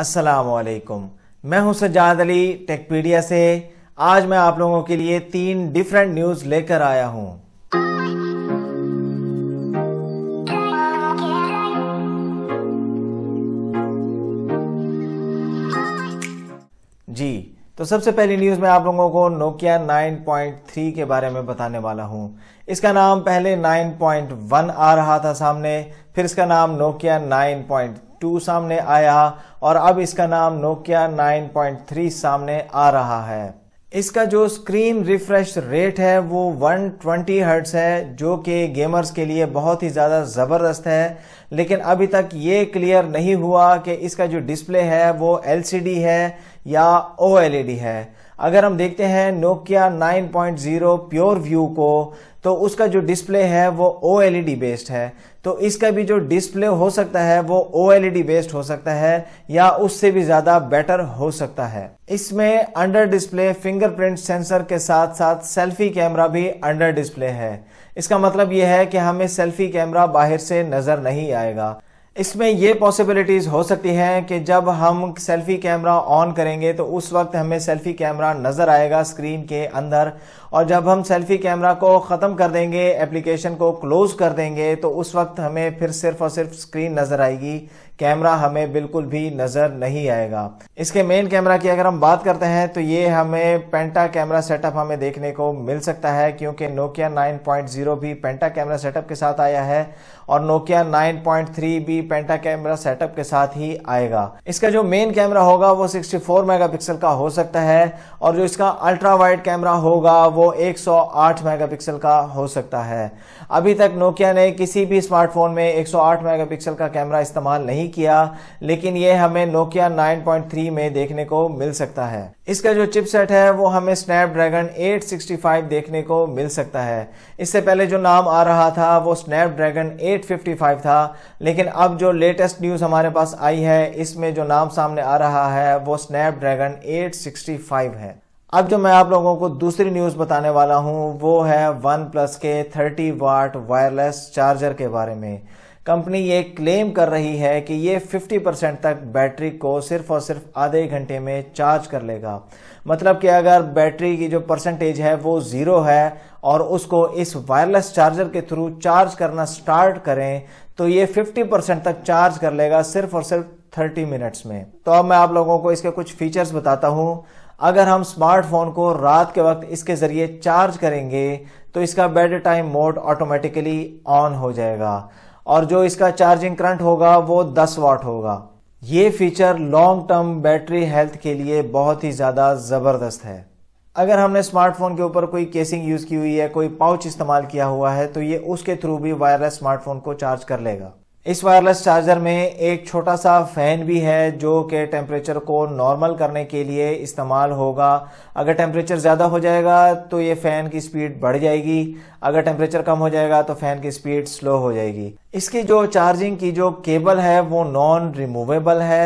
असलकुम मैं हूं सज्जाद अली टेकपीडिया से आज मैं आप लोगों के लिए तीन डिफरेंट न्यूज़ लेकर आया हूं तो सबसे पहली न्यूज में आप लोगों को नोकिया 9.3 के बारे में बताने वाला हूं इसका नाम पहले 9.1 आ रहा था सामने फिर इसका नाम नोकिया 9.2 सामने आया और अब इसका नाम नोकिया 9.3 सामने आ रहा है इसका जो स्क्रीन रिफ्रेश रेट है वो 120 ट्वेंटी हर्ट्स है जो कि गेमर्स के लिए बहुत ही ज़्यादा ज़बरदस्त है लेकिन अभी तक ये क्लियर नहीं हुआ कि इसका जो डिस्प्ले है वो एलसीडी है या ओएलईडी e है अगर हम देखते हैं नोकिया 9.0 प्योर व्यू को तो उसका जो डिस्प्ले है वो ओ बेस्ड e है तो इसका भी जो डिस्प्ले हो सकता है वो ओ बेस्ड e हो सकता है या उससे भी ज़्यादा बेटर हो सकता है इसमें अंडर डिस्प्ले फिंगरप्रिंट सेंसर के साथ साथ सेल्फी कैमरा भी अंडर डिस्प्ले है इसका मतलब यह है कि हमें सेल्फी कैमरा बाहर से नज़र नहीं आएगा इसमें ये पॉसिबिलिटीज हो सकती हैं कि जब हम सेल्फी कैमरा ऑन करेंगे तो उस वक्त हमें सेल्फी कैमरा नजर आएगा स्क्रीन के अंदर और जब हम सेल्फी कैमरा को ख़त्म कर देंगे एप्लीकेशन को क्लोज कर देंगे तो उस वक्त हमें फिर सिर्फ और सिर्फ स्क्रीन नजर आएगी कैमरा हमें बिल्कुल भी नजर नहीं आएगा इसके मेन कैमरा की अगर हम बात करते हैं तो ये हमें पेंटा कैमरा सेटअप हमें देखने को मिल सकता है क्योंकि नोकिया 9.0 भी पेंटा कैमरा सेटअप के साथ आया है और नोकिया 9.3 भी पेंटा कैमरा सेटअप के साथ ही आएगा इसका जो मेन कैमरा होगा वो 64 मेगापिक्सल का हो सकता है और जो इसका अल्ट्रा वाइड कैमरा होगा वो 108 मेगापिक्सल का हो सकता है अभी तक नोकिया ने किसी भी स्मार्टफोन में 108 मेगापिक्सल का कैमरा इस्तेमाल नहीं किया लेकिन ये हमें नोकिया 9.3 में देखने को मिल सकता है इसका जो चिपसेट है वो हमें स्नैपड्रैगन 865 देखने को मिल सकता है इससे पहले जो नाम आ रहा था वो स्नैपड्रैगन 855 था लेकिन अब जो लेटेस्ट न्यूज़ हमारे पास आई है इसमें जो नाम सामने आ रहा है वो स्नैपड्रैगन 865 है अब जो मैं आप लोगों को दूसरी न्यूज़ बताने वाला हूँ वो है वन प्लस के थर्टी वाट वायरलेस चार्जर के बारे में कंपनी ये क्लेम कर रही है कि ये 50 परसेंट तक बैटरी को सिर्फ और सिर्फ आधे घंटे में चार्ज कर लेगा मतलब कि अगर बैटरी की जो परसेंटेज है वो ज़ीरो है और उसको इस वायरलेस चार्जर के थ्रू चार्ज करना स्टार्ट करें तो ये 50 परसेंट तक चार्ज कर लेगा सिर्फ और सिर्फ 30 मिनट्स में तो अब मैं आप लोगों को इसके कुछ फीचर्स बताता हूँ अगर हम स्मार्टफोन को रात के वक्त इसके जरिए चार्ज करेंगे तो इसका bedtime mode automatically on हो जाएगा और जो इसका चार्जिंग करंट होगा वो 10 वाट होगा ये feature long term battery health के लिए बहुत ही ज़्यादा ज़बरदस्त है अगर हमने स्मार्टफोन के ऊपर कोई केसिंग यूज़ की हुई है कोई पाउच इस्तेमाल किया हुआ है तो ये उसके थ्रू भी वायरलेस स्मार्टफोन को चार्ज कर लेगा इस वायरलेस चार्जर में एक छोटा सा फैन भी है जो कि टेम्परेचर को नॉर्मल करने के लिए इस्तेमाल होगा अगर टेम्परेचर ज़्यादा हो जाएगा तो ये फ़ैन की स्पीड बढ़ जाएगी अगर टेम्परेचर कम हो जाएगा तो फ़ैन की स्पीड स्लो हो जाएगी इसकी जो चार्जिंग की जो केबल है वो नॉन रिमूवेबल है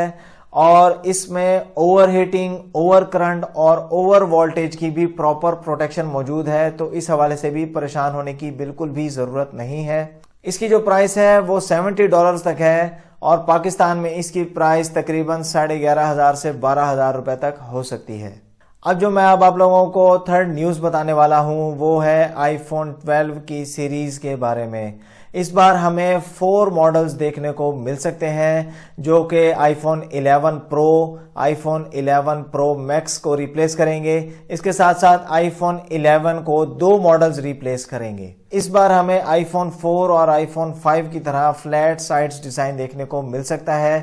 और इसमें ओवर हीटिंग ओवर करंट और ओवर वोल्टेज की भी प्रॉपर प्रोटेक्शन मौजूद है तो इस हवाले से भी परेशान होने की बिल्कुल भी ज़रूरत नहीं है इसकी जो प्राइस है वो सेवेंटी डॉलर तक है और पाकिस्तान में इसकी प्राइस तकरीबन साढ़े ग्यारह हजार से बारह हजार रुपए तक हो सकती है अब जो मैं अब आप लोगों को थर्ड न्यूज बताने वाला हूं वो है आईफोन 12 की सीरीज के बारे में इस बार हमें फोर मॉडल्स देखने को मिल सकते हैं जो कि iPhone 11 Pro iPhone 11 Pro Max को रिप्लेस करेंगे इसके साथ साथ आईफोन 11 को दो मॉडल्स रिप्लेस करेंगे इस बार हमें आईफोन 4 और आईफोन 5 की तरह फ्लैट साइड्स डिज़ाइन देखने को मिल सकता है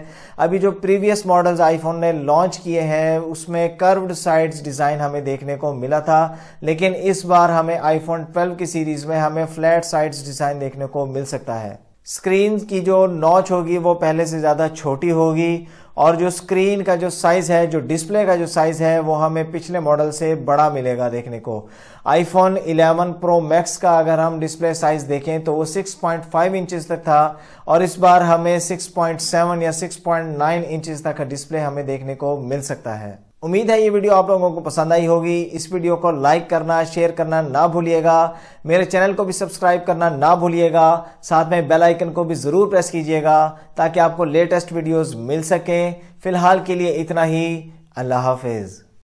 अभी जो प्रीवियस मॉडल्स आईफोन ने लॉन्च किए हैं उसमें कर्व्ड साइड्स डिज़ाइन हमें देखने को मिला था लेकिन इस बार हमें आईफोन 12 की सीरीज़ में हमें फ्लैट साइड्स डिज़ाइन देखने को मिल मिल सकता है स्क्रीन की जो नॉच होगी वो पहले से ज़्यादा छोटी होगी और जो स्क्रीन का जो साइज़ है जो डिस्प्ले का जो साइज़ है वो हमें पिछले मॉडल से बड़ा मिलेगा देखने को आईफोन 11 प्रो मैक्स का अगर हम डिस्प्ले साइज़ देखें तो वो 6.5 इंचज तक था और इस बार हमें 6.7 या 6.9 इंचेस तक का डिस्प्ले हमें देखने को मिल सकता है उम्मीद है ये वीडियो आप लोगों को पसंद आई होगी इस वीडियो को लाइक करना शेयर करना ना भूलिएगा मेरे चैनल को भी सब्सक्राइब करना ना भूलिएगा साथ में बेल आइकन को भी ज़रूर प्रेस कीजिएगा ताकि आपको लेटेस्ट वीडियोस मिल सकें फिलहाल के लिए इतना ही अल्लाह हाफिज़